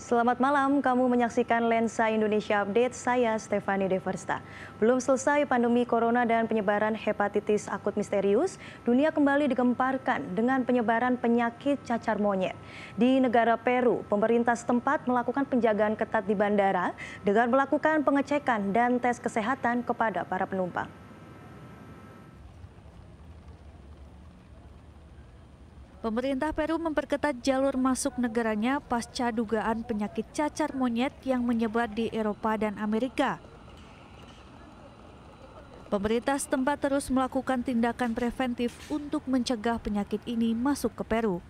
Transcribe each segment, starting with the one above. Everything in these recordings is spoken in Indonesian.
Selamat malam, kamu menyaksikan Lensa Indonesia Update, saya Stefani Deversta. Belum selesai pandemi corona dan penyebaran hepatitis akut misterius, dunia kembali digemparkan dengan penyebaran penyakit cacar monyet. Di negara Peru, pemerintah setempat melakukan penjagaan ketat di bandara dengan melakukan pengecekan dan tes kesehatan kepada para penumpang. Pemerintah Peru memperketat jalur masuk negaranya pasca dugaan penyakit cacar monyet yang menyebar di Eropa dan Amerika. Pemerintah setempat terus melakukan tindakan preventif untuk mencegah penyakit ini masuk ke Peru.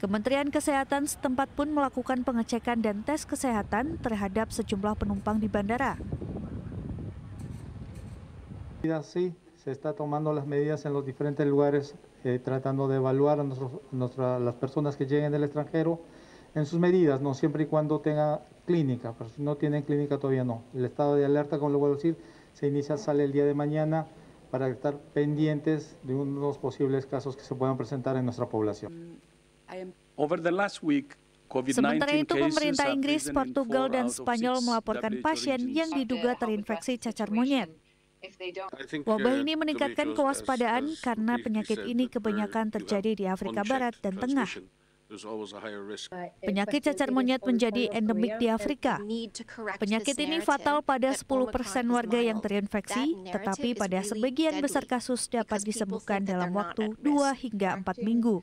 Kementerian Kesehatan setempat pun melakukan pengecekan dan tes kesehatan terhadap sejumlah penumpang di bandara. sih. se está tomando las medidas en los diferentes lugares, eh, tratando de evaluar a, las personas que lleguen del extranjero en sus medidas, no siempre y cuando tenga clínica, pero si no tienen clínica todavía no. El estado de alerta, como lo voy a decir, se inicia, sale el día de mañana para estar pendientes de unos posibles casos que se puedan presentar en nuestra población. Mm, em- Over the last week, Sementara itu, pemerintah Inggris, Portugal, dan Spanyol melaporkan pasien yang diduga terinfeksi cacar monyet. Wabah uh, ini meningkatkan kewaspadaan karena penyakit ini kebanyakan terjadi di Afrika Barat dan Tengah. Penyakit cacar monyet menjadi endemik di Afrika. Penyakit ini fatal pada 10 persen warga yang terinfeksi, tetapi pada sebagian besar kasus dapat disembuhkan dalam waktu 2 hingga 4 minggu.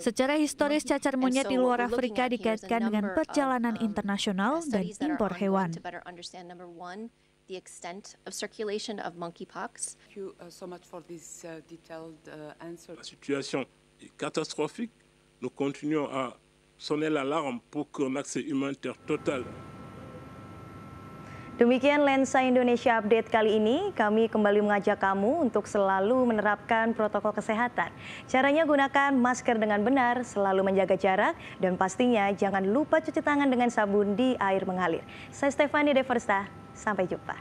Secara historis, cacar monyet di luar Afrika dikaitkan dengan perjalanan um, internasional dan impor hewan the extent of circulation of monkeypox. Thank you uh, so much for this uh, detailed uh, answer. La situation est catastrophique. Nous continuons à sonner l'alarme pour qu'un accès humanitaire total Demikian Lensa Indonesia Update kali ini. Kami kembali mengajak kamu untuk selalu menerapkan protokol kesehatan. Caranya gunakan masker dengan benar, selalu menjaga jarak, dan pastinya jangan lupa cuci tangan dengan sabun di air mengalir. Saya Stefani Deversta, Sampai jumpa.